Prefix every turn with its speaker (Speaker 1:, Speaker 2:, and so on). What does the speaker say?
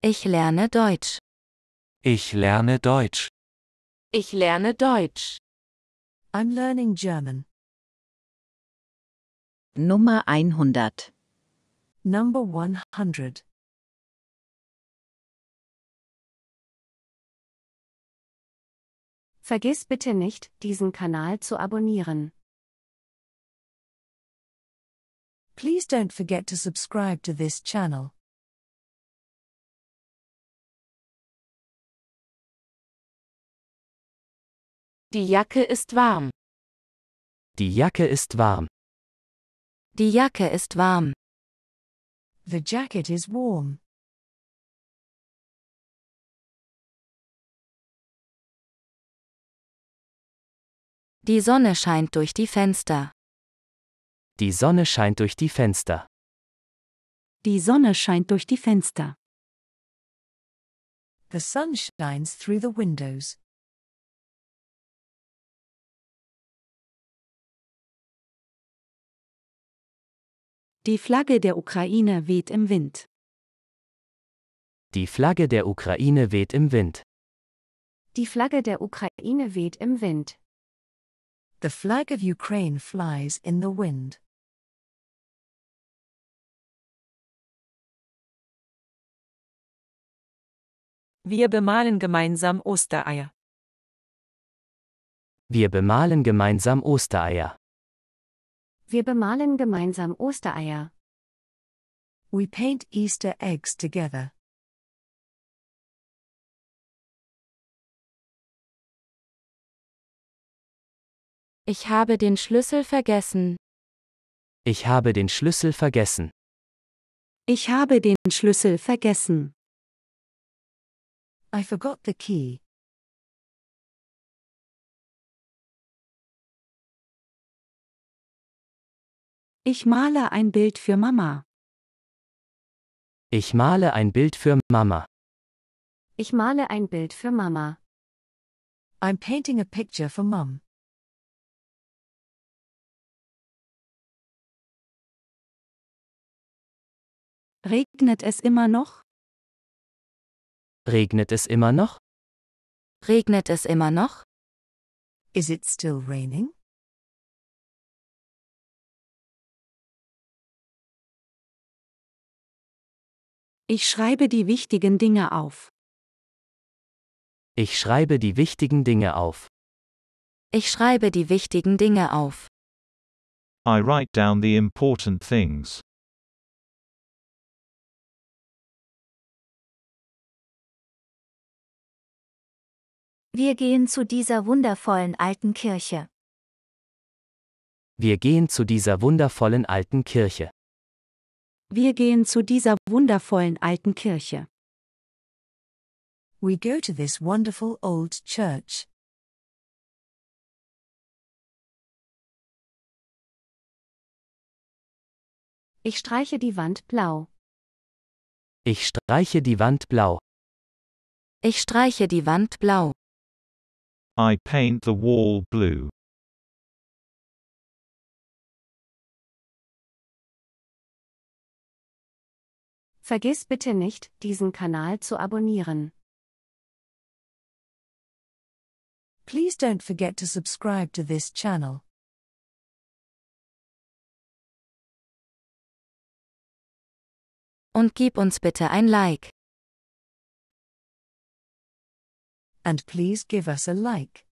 Speaker 1: Ich lerne Deutsch. Ich lerne Deutsch. Ich lerne Deutsch. I'm learning German. Nummer 100. Number 100. Vergiss bitte nicht, diesen Kanal zu abonnieren. Please don't forget to subscribe to this channel. Die Jacke ist warm. Die Jacke ist warm. Die Jacke ist warm. The jacket is warm. Die Sonne scheint durch die Fenster. Die Sonne scheint durch die Fenster. Die Sonne scheint durch die Fenster. The sun shines through the windows. Die Flagge der Ukraine weht im Wind. Die Flagge der Ukraine
Speaker 2: weht im Wind.
Speaker 1: Die Flagge der Ukraine weht im Wind. The flag of Ukraine flies in the wind. Wir bemalen gemeinsam Ostereier. Wir bemalen
Speaker 2: gemeinsam Ostereier.
Speaker 1: Wir bemalen gemeinsam Ostereier. We paint Easter eggs together. Ich habe den Schlüssel vergessen. Ich habe den Schlüssel vergessen. Ich habe den Schlüssel vergessen. I forgot the key. Ich male ein Bild für Mama. Ich male ein Bild für Mama. Ich male ein Bild für Mama. I'm painting a picture for Mom. Regnet es immer noch? Regnet es immer noch? Regnet es immer noch? Is it still raining? Ich schreibe die wichtigen Dinge auf. Ich schreibe die wichtigen Dinge auf. Ich schreibe die wichtigen Dinge auf. I write down the important things. Wir gehen zu dieser wundervollen alten Kirche.
Speaker 2: Wir gehen zu dieser wundervollen alten Kirche.
Speaker 1: Wir gehen zu dieser wundervollen alten Kirche. We go to this wonderful old church. Ich streiche die Wand blau. Ich streiche die Wand blau. Ich streiche die Wand blau. I paint the wall blue. Vergiss bitte nicht, diesen Kanal zu abonnieren. Please don't forget to subscribe to this channel. Und gib uns bitte ein Like. And please give us a like.